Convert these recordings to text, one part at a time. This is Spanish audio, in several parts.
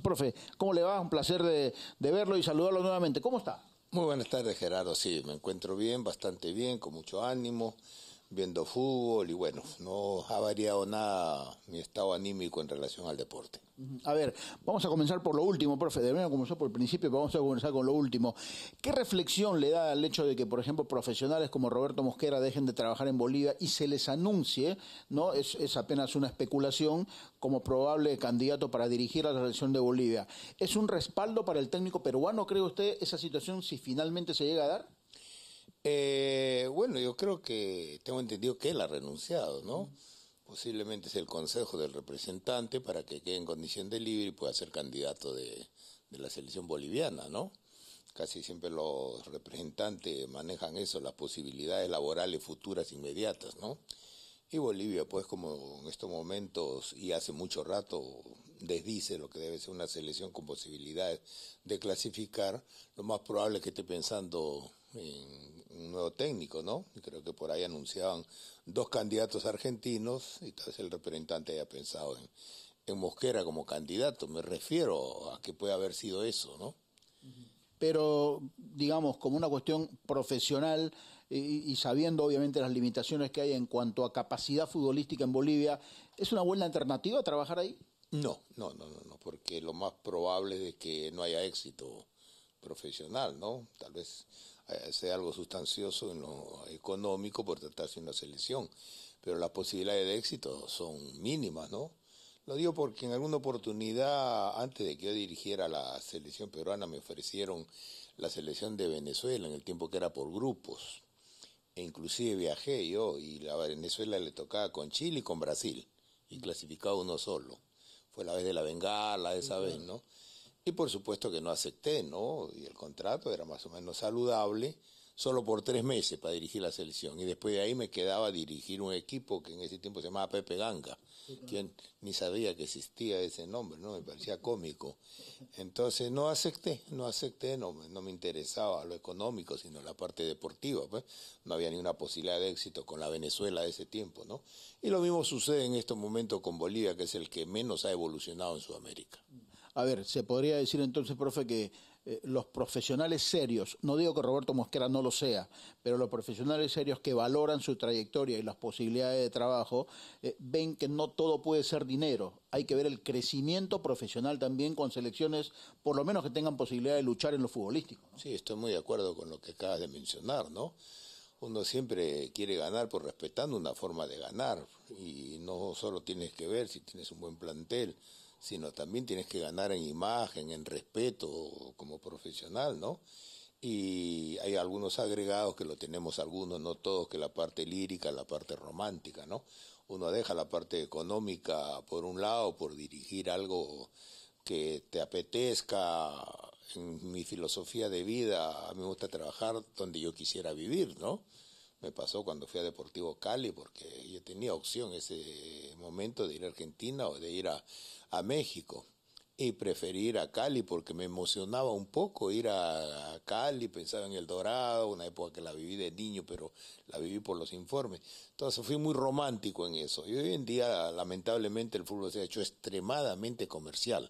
Profe, ¿cómo le va? Un placer de, de verlo y saludarlo nuevamente. ¿Cómo está? Muy buenas tardes, Gerardo. Sí, me encuentro bien, bastante bien, con mucho ánimo viendo fútbol y bueno, no ha variado nada mi estado anímico en relación al deporte. A ver, vamos a comenzar por lo último, profe. nuevo comenzar por el principio, pero vamos a comenzar con lo último. ¿Qué reflexión le da al hecho de que, por ejemplo, profesionales como Roberto Mosquera dejen de trabajar en Bolivia y se les anuncie, no es, es apenas una especulación, como probable candidato para dirigir a la selección de Bolivia? ¿Es un respaldo para el técnico peruano, cree usted, esa situación si finalmente se llega a dar? Eh, bueno, yo creo que tengo entendido que él ha renunciado, ¿no? Posiblemente es el consejo del representante para que quede en condición de libre y pueda ser candidato de, de la selección boliviana, ¿no? Casi siempre los representantes manejan eso, las posibilidades laborales futuras inmediatas, ¿no? Y Bolivia, pues como en estos momentos y hace mucho rato desdice lo que debe ser una selección con posibilidades de clasificar, lo más probable es que esté pensando en un nuevo técnico, ¿no? Creo que por ahí anunciaban dos candidatos argentinos y tal vez el representante haya pensado en, en Mosquera como candidato. Me refiero a que puede haber sido eso, ¿no? Pero, digamos, como una cuestión profesional eh, y, sabiendo obviamente las limitaciones que hay en cuanto a capacidad futbolística en Bolivia, ¿es una buena alternativa trabajar ahí? No, no, no, no, no porque lo más probable es que no haya éxito profesional, ¿no? Tal vez eh, sea algo sustancioso en lo económico por tratarse de una selección, pero las posibilidades de éxito son mínimas, ¿no? Lo digo porque en alguna oportunidad, antes de que yo dirigiera la selección peruana, me ofrecieron la selección de Venezuela en el tiempo que era por grupos. E inclusive viajé yo y la Venezuela le tocaba con Chile y con Brasil y clasificaba uno solo. Fue la vez de la bengala esa vez, ¿no? Y por supuesto que no acepté, ¿no? Y el contrato era más o menos saludable, solo por tres meses para dirigir la selección. Y después de ahí me quedaba dirigir un equipo que en ese tiempo se llamaba Pepe Ganga, quien ni sabía que existía ese nombre, ¿no? Me parecía cómico. Entonces no acepté, no acepté, no, no me interesaba lo económico, sino la parte deportiva, pues. No había ninguna posibilidad de éxito con la Venezuela de ese tiempo, ¿no? Y lo mismo sucede en estos momentos con Bolivia, que es el que menos ha evolucionado en Sudamérica. A ver, se podría decir entonces, profe, que eh, los profesionales serios, no digo que Roberto Mosquera no lo sea, pero los profesionales serios que valoran su trayectoria y las posibilidades de trabajo, eh, ven que no todo puede ser dinero. Hay que ver el crecimiento profesional también con selecciones, por lo menos que tengan posibilidad de luchar en lo futbolístico. Sí, estoy muy de acuerdo con lo que acabas de mencionar, ¿no? uno siempre quiere ganar por respetando una forma de ganar y no solo tienes que ver si tienes un buen plantel, sino también tienes que ganar en imagen, en respeto como profesional, ¿no? Y hay algunos agregados que lo tenemos algunos, no todos, que la parte lírica, la parte romántica, ¿no? Uno deja la parte económica por un lado por dirigir algo que te apetezca. En mi filosofía de vida, a mí me gusta trabajar donde yo quisiera vivir, ¿no? me pasó cuando fui a Deportivo Cali, porque yo tenía opción ese momento de ir a Argentina o de ir a, México. Y preferí ir a Cali porque me emocionaba un poco ir a, a, Cali, pensaba en El Dorado, una época que la viví de niño, pero la viví por los informes. Entonces fui muy romántico en eso. Y hoy en día, lamentablemente, el fútbol se ha hecho extremadamente comercial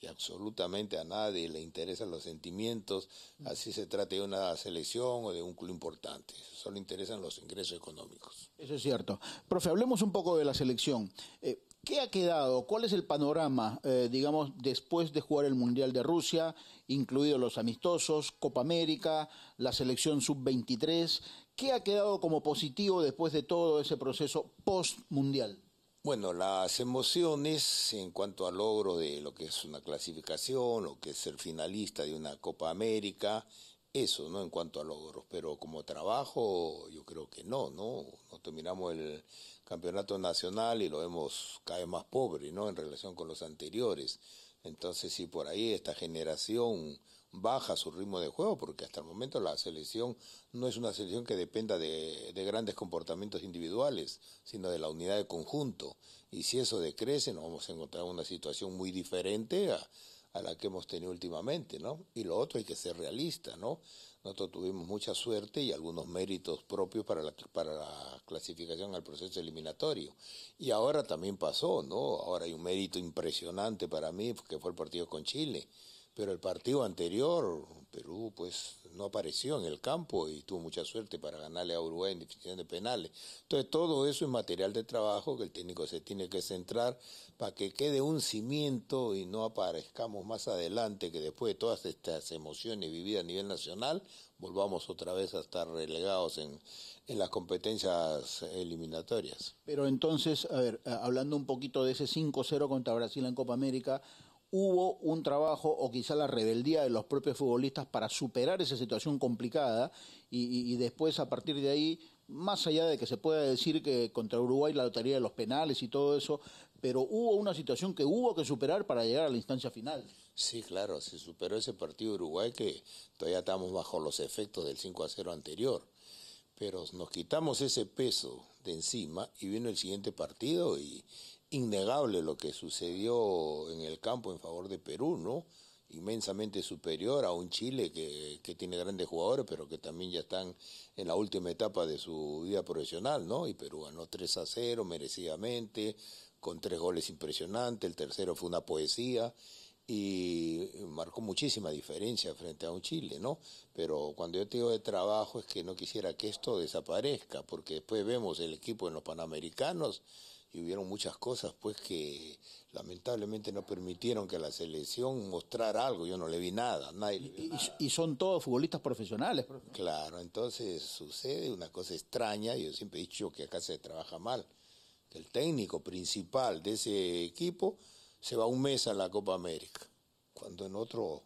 y absolutamente a nadie le interesan los sentimientos, mm. así se trate de una selección o de un club importante, solo interesan los ingresos económicos. Eso es cierto. Profe, hablemos un poco de la selección. Eh, ¿Qué ha quedado? ¿Cuál es el panorama, eh, digamos, después de jugar el Mundial de Rusia, incluidos los amistosos, Copa América, la selección sub-23? ¿Qué ha quedado como positivo después de todo ese proceso post-mundial? Bueno, las emociones en cuanto al logro de lo que es una clasificación, lo que es ser finalista de una Copa América, eso, ¿no? En cuanto a logros, pero como trabajo yo creo que no, ¿no? No terminamos el campeonato nacional y lo vemos cada vez más pobre, ¿no? En relación con los anteriores. Entonces, si por ahí esta generación baja su ritmo de juego, porque hasta el momento la selección no es una selección que dependa de, grandes comportamientos individuales, sino de la unidad de conjunto. Y si eso decrece, nos vamos a encontrar una situación muy diferente a, la que hemos tenido últimamente, ¿no? Y lo otro hay que ser realista, ¿no? Nosotros tuvimos mucha suerte y algunos méritos propios para la, para la clasificación al proceso eliminatorio. Y ahora también pasó, ¿no? Ahora hay un mérito impresionante para mí, que fue el partido con Chile pero el partido anterior, Perú pues no apareció en el campo y tuvo mucha suerte para ganarle a Uruguay en definición de penales. Entonces todo eso es material de trabajo que el técnico se tiene que centrar para que quede un cimiento y no aparezcamos más adelante que después de todas estas emociones vividas a nivel nacional volvamos otra vez a estar relegados en, las competencias eliminatorias. Pero entonces, a ver, hablando un poquito de ese 5-0 contra Brasil en Copa América, hubo un trabajo o quizá la rebeldía de los propios futbolistas para superar esa situación complicada y, después a partir de ahí, más allá de que se pueda decir que contra Uruguay la lotería de los penales y todo eso, pero hubo una situación que hubo que superar para llegar a la instancia final. Sí, claro, se superó ese partido Uruguay que todavía estamos bajo los efectos del 5 a 0 anterior. Pero nos quitamos ese peso de encima y vino el siguiente partido y, innegable lo que sucedió en el campo en favor de Perú, ¿no? Inmensamente superior a un Chile que, que tiene grandes jugadores, pero que también ya están en la última etapa de su vida profesional, ¿no? Y Perú ganó 3 a 0 merecidamente, con tres goles impresionantes, el tercero fue una poesía y marcó muchísima diferencia frente a un Chile, ¿no? Pero cuando yo te digo de trabajo es que no quisiera que esto desaparezca, porque después vemos el equipo en los Panamericanos y hubieron muchas cosas pues que lamentablemente no permitieron que la selección mostrara algo, yo no le vi nada, nadie y, son todos futbolistas profesionales. Claro, entonces sucede una cosa extraña, yo siempre he dicho que acá se trabaja mal, el técnico principal de ese equipo se va un mes a la Copa América, cuando en otro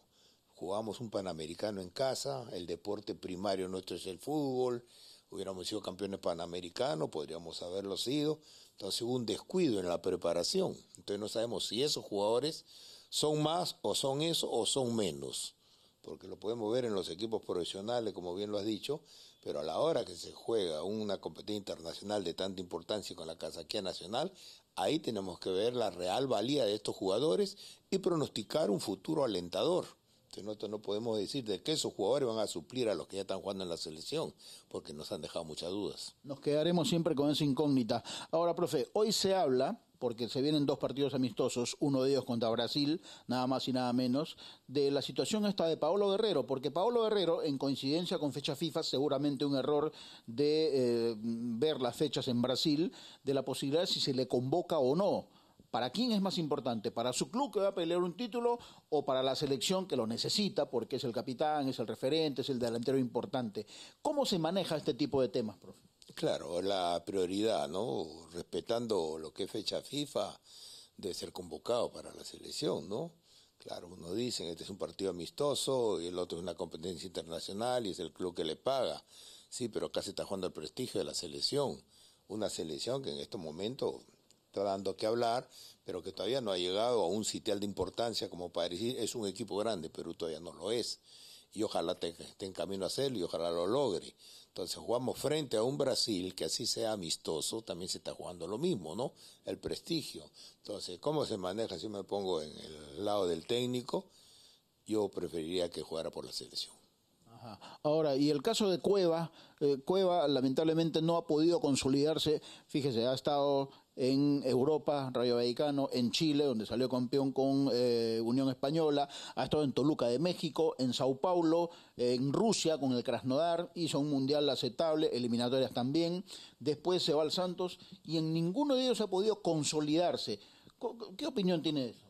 jugamos un Panamericano en casa, el deporte primario nuestro es el fútbol, hubiéramos sido campeones panamericanos, podríamos haberlo sido. Entonces hubo un descuido en la preparación. Entonces no sabemos si esos jugadores son más o son eso o son menos. Porque lo podemos ver en los equipos profesionales, como bien lo has dicho, pero a la hora que se juega una competencia internacional de tanta importancia con la casaquía nacional, ahí tenemos que ver la real valía de estos jugadores y pronosticar un futuro alentador. Este, Nosotros no podemos decir de que esos jugadores van a suplir a los que ya están jugando en la selección, porque nos han dejado muchas dudas. Nos quedaremos siempre con esa incógnita. Ahora, profe, hoy se habla porque se vienen dos partidos amistosos, uno de ellos contra Brasil, nada más y nada menos, de la situación esta de Paolo Guerrero, porque Paolo Guerrero, en coincidencia con fecha FIFA, seguramente un error de eh, ver las fechas en Brasil, de la posibilidad de si se le convoca o no ¿Para quién es más importante? ¿Para su club que va a pelear un título o para la selección que lo necesita porque es el capitán, es el referente, es el delantero importante? ¿Cómo se maneja este tipo de temas, profe? Claro, la prioridad, ¿no? Respetando lo que es fecha FIFA de ser convocado para la selección, ¿no? Claro, uno dice, que este es un partido amistoso y el otro es una competencia internacional y es el club que le paga. Sí, pero acá se está jugando el prestigio de la selección. Una selección que en estos momentos está dando que hablar, pero que todavía no ha llegado a un sitial de importancia como para decir es un equipo grande, pero todavía no lo es. Y ojalá esté en camino a hacerlo y ojalá lo logre. Entonces jugamos frente a un Brasil que así sea amistoso, también se está jugando lo mismo, ¿no? El prestigio. Entonces, ¿cómo se maneja? Si me pongo en el lado del técnico, yo preferiría que jugara por la selección. Ahora, y el caso de Cueva, eh, Cueva lamentablemente no ha podido consolidarse, fíjese, ha estado en Europa, Rayo Vaticano, en Chile, donde salió campeón con eh, Unión Española, ha estado en Toluca de México, en Sao Paulo, en Rusia con el Krasnodar, hizo un mundial aceptable, eliminatorias también, después se va al Santos y en ninguno de ellos ha podido consolidarse. ¿Qué opinión tiene eso?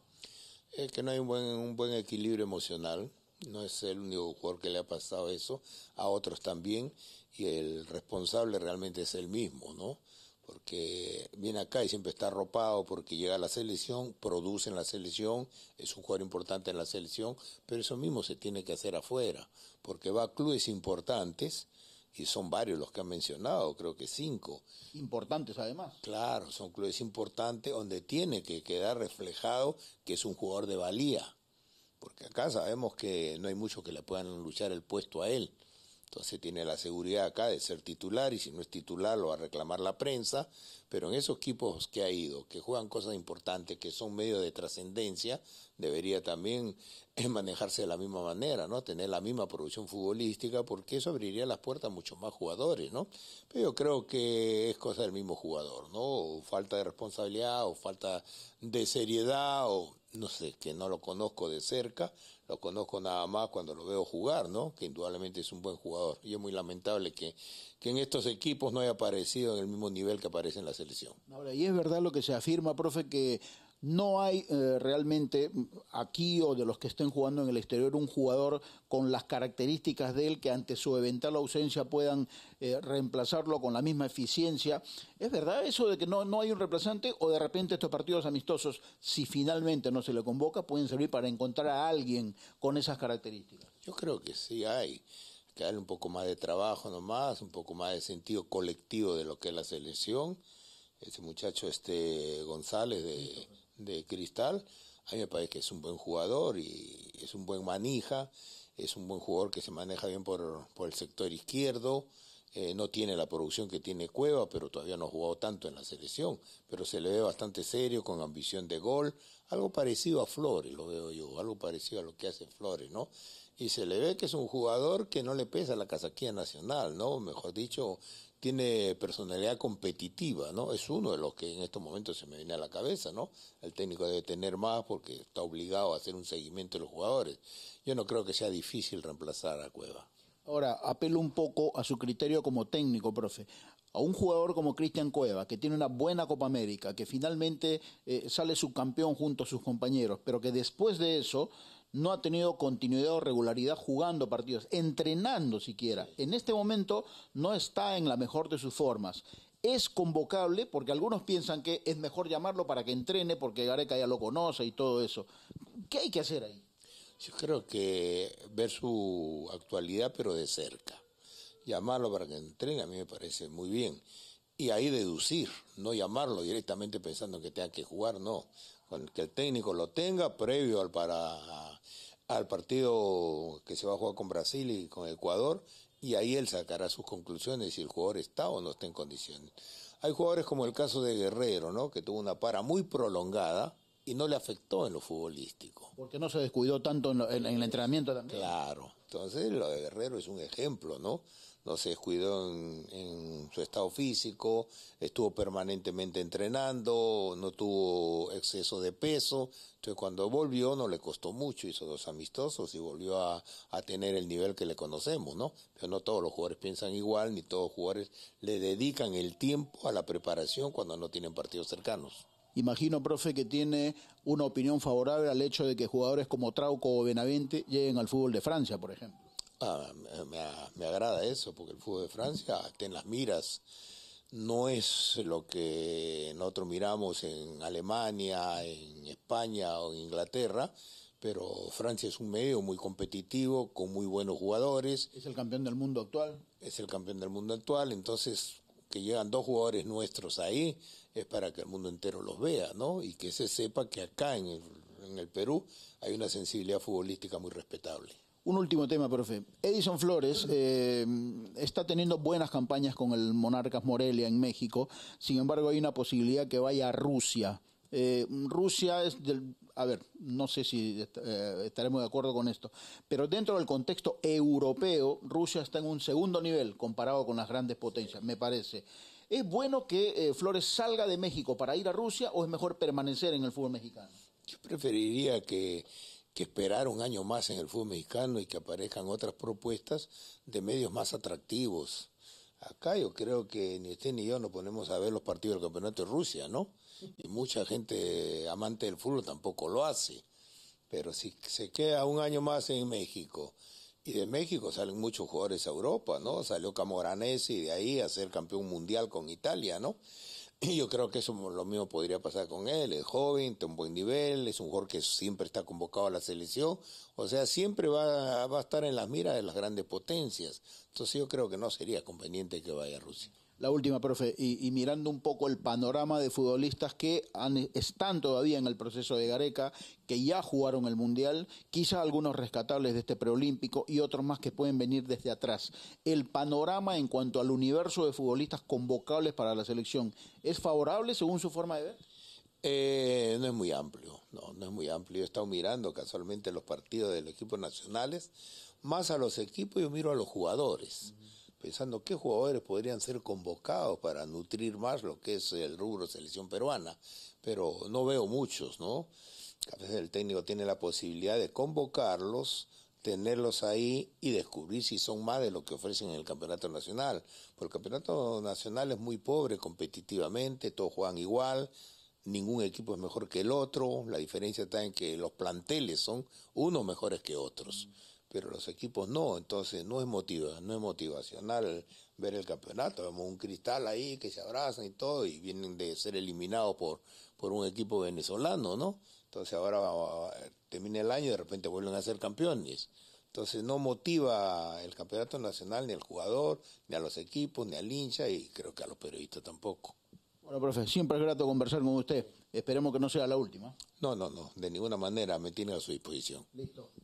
Es que no hay un buen equilibrio emocional, no es el único jugador que le ha pasado eso, a otros también, y el responsable realmente es el mismo, ¿no? porque viene acá y siempre está arropado porque llega a la selección, produce en la selección, es un jugador importante en la selección, pero eso mismo se tiene que hacer afuera, porque va a clubes importantes, y son varios los que han mencionado, creo que cinco. Importantes además. Claro, son clubes importantes donde tiene que quedar reflejado que es un jugador de valía, porque acá sabemos que no hay muchos que le puedan luchar el puesto a él. Entonces tiene la seguridad acá de ser titular y si no es titular lo va a reclamar la prensa, pero en esos equipos que ha ido, que juegan cosas importantes, que son medios de trascendencia, debería también manejarse de la misma manera, ¿no? Tener la misma producción futbolística porque eso abriría las puertas a muchos más jugadores, ¿no? Pero yo creo que es cosa del mismo jugador, ¿no? O falta de responsabilidad o falta de seriedad o no sé, que no lo conozco de cerca, lo conozco nada más cuando lo veo jugar, ¿no? Que indudablemente es un buen jugador. Y es muy lamentable que, que en estos equipos no haya aparecido en el mismo nivel que aparece en la selección. Ahora, y es verdad lo que se afirma, profe, que no hay eh, realmente mm, aquí o de los que estén jugando en el exterior un jugador con las características de él que ante su eventual ausencia puedan eh, reemplazarlo con la misma eficiencia. ¿Es verdad eso de que no, no hay un reemplazante o de repente estos partidos amistosos, si finalmente no se le convoca, pueden servir para encontrar a alguien con esas características? Yo creo que sí hay que darle un poco más de trabajo nomás, un poco más de sentido colectivo de lo que es la selección. Ese muchacho este González de de Cristal, a mí me parece que es un buen jugador y es un buen manija, es un buen jugador que se maneja bien por, por el sector izquierdo, eh, no tiene la producción que tiene Cueva, pero todavía no ha jugado tanto en la selección, pero se le ve bastante serio, con ambición de gol, algo parecido a Flores, lo veo yo, algo parecido a lo que hace Flores, ¿no? Y se le ve que es un jugador que no le pesa la casaquilla nacional, ¿no? Mejor dicho, tiene personalidad competitiva, ¿no? Es uno de los que en estos momentos se me viene a la cabeza, ¿no? El técnico debe tener más porque está obligado a hacer un seguimiento de los jugadores. Yo no creo que sea difícil reemplazar a Cueva. Ahora, apelo un poco a su criterio como técnico, profe. A un jugador como Cristian Cueva, que tiene una buena Copa América, que finalmente eh, sale subcampeón junto a sus compañeros, pero que después de eso no ha tenido continuidad o regularidad jugando partidos, entrenando siquiera. En este momento no está en la mejor de sus formas. Es convocable porque algunos piensan que es mejor llamarlo para que entrene porque Gareca ya lo conoce y todo eso. ¿Qué hay que hacer ahí? Yo creo que ver su actualidad pero de cerca. Llamarlo para que entrene a mí me parece muy bien y ahí deducir, no llamarlo directamente pensando que tenga que jugar, no, que el técnico lo tenga previo al, para, al partido que se va a jugar con Brasil y con Ecuador, y ahí él sacará sus conclusiones si el jugador está o no está en condiciones. Hay jugadores como el caso de Guerrero, ¿no? que tuvo una para muy prolongada y no le afectó en lo futbolístico. Porque no se descuidó tanto en, en el entrenamiento también. Claro. Entonces, lo de Guerrero es un ejemplo, ¿no? No se descuidó en, su estado físico, estuvo permanentemente entrenando, no tuvo exceso de peso. Entonces, cuando volvió, no le costó mucho, hizo dos amistosos y volvió a, a tener el nivel que le conocemos, ¿no? Pero no todos los jugadores piensan igual, ni todos los jugadores le dedican el tiempo a la preparación cuando no tienen partidos cercanos. Imagino, profe, que tiene una opinión favorable al hecho de que jugadores como Trauco o Benavente lleguen al fútbol de Francia, por ejemplo. Ah, me, agrada eso, porque el fútbol de Francia está en las miras. No es lo que nosotros miramos en Alemania, en España o en Inglaterra, pero Francia es un medio muy competitivo, con muy buenos jugadores. Es el campeón del mundo actual. Es el campeón del mundo actual, entonces que llegan dos jugadores nuestros ahí, es para que el mundo entero los vea, ¿no? Y que se sepa que acá en el, Perú hay una sensibilidad futbolística muy respetable. Un último tema, profe. Edison Flores eh, está teniendo buenas campañas con el Monarcas Morelia en México. Sin embargo, hay una posibilidad que vaya a Rusia. Eh, Rusia es del... A ver, no sé si eh, estaremos de acuerdo con esto, pero dentro del contexto europeo, Rusia está en un segundo nivel comparado con las grandes potencias, me parece. ¿Es bueno que eh, Flores salga de México para ir a Rusia o es mejor permanecer en el fútbol mexicano? Yo preferiría que, que esperar un año más en el fútbol mexicano y que aparezcan otras propuestas de medios más atractivos. Acá yo creo que ni usted ni yo nos ponemos a ver los partidos del campeonato de Rusia, ¿no? Y mucha gente amante del fútbol tampoco lo hace. Pero si se queda un año más en México y de México salen muchos jugadores a Europa, ¿no? Salió Camoranesi de ahí a ser campeón mundial con Italia, ¿no? Y yo creo que eso lo mismo podría pasar con él. Es joven, tiene un buen nivel, es un jugador que siempre está convocado a la selección. O sea, siempre va, va a estar en las miras de las grandes potencias. Entonces yo creo que no sería conveniente que vaya a Rusia. La última, profe, y, mirando un poco el panorama de futbolistas que están todavía en el proceso de Gareca, que ya jugaron el Mundial, quizá algunos rescatables de este preolímpico y otros más que pueden venir desde atrás. El panorama en cuanto al universo de futbolistas convocables para la selección, ¿es favorable según su forma de ver? Eh, no es muy amplio, no, no es muy amplio. He estado mirando casualmente los partidos de los equipos nacionales, más a los equipos yo miro a los jugadores pensando qué jugadores podrían ser convocados para nutrir más lo que es el rubro selección peruana, pero no veo muchos, ¿no? A veces el técnico tiene la posibilidad de convocarlos, tenerlos ahí y descubrir si son más de lo que ofrecen en el campeonato nacional. Porque el campeonato nacional es muy pobre competitivamente, todos juegan igual, ningún equipo es mejor que el otro, la diferencia está en que los planteles son unos mejores que otros pero los equipos no, entonces no es motiva, no es motivacional ver el campeonato, vemos un cristal ahí que se abrazan y todo, y vienen de ser eliminados por, por un equipo venezolano, ¿no? Entonces ahora termina el año y de repente vuelven a ser campeones. Entonces no motiva el campeonato nacional ni al jugador, ni a los equipos, ni al hincha, y creo que a los periodistas tampoco. Bueno, profe, siempre es grato conversar con usted. Esperemos que no sea la última. No, no, no, de ninguna manera me tiene a su disposición. Listo.